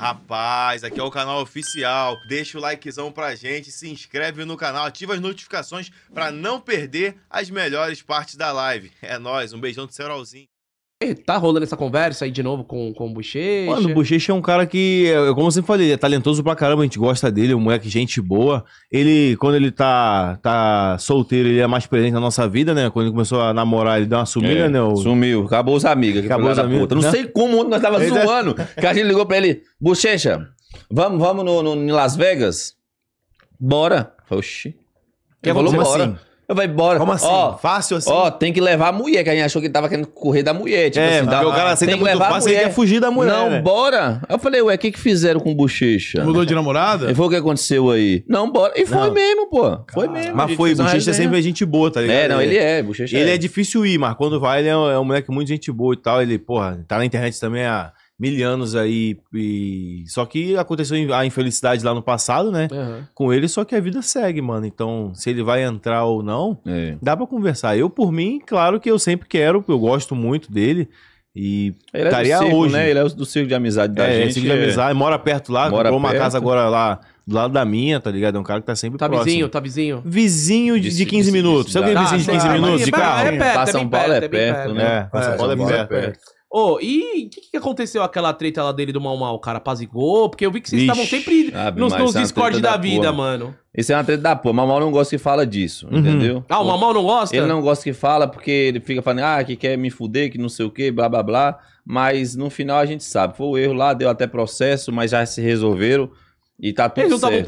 Rapaz, aqui é o canal oficial. Deixa o likezão pra gente, se inscreve no canal, ativa as notificações para não perder as melhores partes da live. É nós, um beijão do Cerolzinho. Tá rolando essa conversa aí de novo com, com o Bochecha? Mano, o Bochecha é um cara que, como eu sempre falei, é talentoso pra caramba, a gente gosta dele, é um moleque gente boa. Ele, quando ele tá, tá solteiro, ele é mais presente na nossa vida, né? Quando ele começou a namorar, ele deu uma sumida, é, né? O... Sumiu, acabou os amigos. Acabou os amigos. Puta. Não, né? sei como nós tava ele é- zoando, é... que a gente ligou pra ele, Bochecha, vamos, vamos no, no, em Las Vegas? Bora. Oxi. Que falou, bora. Assim? Eu falei, bora. Como assim? Ó, fácil assim? Ó, tem que levar a mulher, que a gente achou que ele tava querendo correr da mulher. Tipo é, assim, dá, o cara aceita muito fácil, ele quer fugir da mulher. Não, né? bora. Eu falei, ué, o que que fizeram com bochecha? Mudou de namorada? E foi o que aconteceu aí. Não, bora. E foi não. mesmo, pô. Cara, foi mesmo. Mas foi, bochecha é sempre é gente boa, tá ligado? É, não, ele é, bochecha Ele é. é difícil ir, mas quando vai, ele é um, é um moleque muito gente boa e tal. Ele, porra, tá na internet também a mil anos aí. E... Só que aconteceu a infelicidade lá no passado, né? Uhum. Com ele, só que a vida segue, mano. Então, se ele vai entrar ou não, é. dá para conversar. Eu, por mim, claro que eu sempre quero, eu gosto muito dele. E ele é estaria é circo, hoje. Né? Ele é do circo de amizade da é, gente. É, circo de amizade, mora perto lá, mora comprou perto. uma casa agora lá do lado da minha, tá ligado? É um cara que tá sempre tá próximo. Vizinho, tá vizinho, vizinho. de, de 15 é ah, minutos. de, minutos. é vizinho de 15 minutos de carro? É perto, pra é né? né? São Paulo é perto, né? São Paulo é perto. Ô, oh, e o que, que aconteceu aquela treta lá dele do Mal Mal, cara? Apazigou? Porque eu vi que vocês estavam sempre ah, nos, é nos é Discord da, da vida, porra. mano. Isso é uma treta da porra. Mal Mal não gosta que fala disso, uhum. entendeu? Ah, o Mal Mal não gosta? Ele não gosta que fala porque ele fica falando, ah, que quer me fuder, que não sei o quê, blá, blá, blá. Mas no final a gente sabe. Foi o erro lá, deu até processo, mas já se resolveram. E tá tudo Eles não estavam,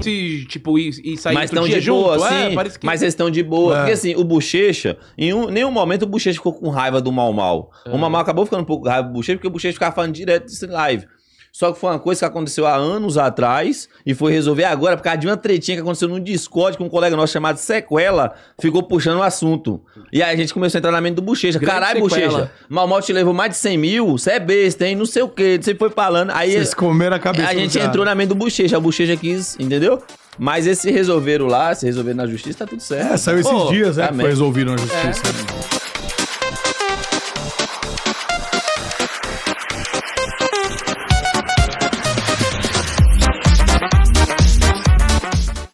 tipo, e, e sair mas estão de junto, boa, assim, é, que... Mas eles estão de boa. É. Porque assim, o Bochecha, em um, nenhum momento o Bochecha ficou com raiva do Mal Mal. É. O Mal Mal acabou ficando um pouco com raiva do Bochecha, porque o Bochecha ficava falando direto desse live. Só que foi uma coisa que aconteceu há anos atrás e foi resolver agora por causa de uma tretinha que aconteceu num Discord com um colega nosso chamado Sequela, ficou puxando o assunto. E aí a gente começou a entrar na mente do Bochecha. Caralho, Bochecha, Mal Mal te levou mais de 100 mil, você é besta, hein? Não sei o quê. Você foi falando. Aí Vocês comeram a cabeça. A gente cara. entrou na mente do Bochecha. A Bochecha quis, entendeu? Mas esse resolveram lá, se resolveram na justiça, tá tudo certo. É, saiu esses Pô, dias, é, que foi resolvido na justiça. É.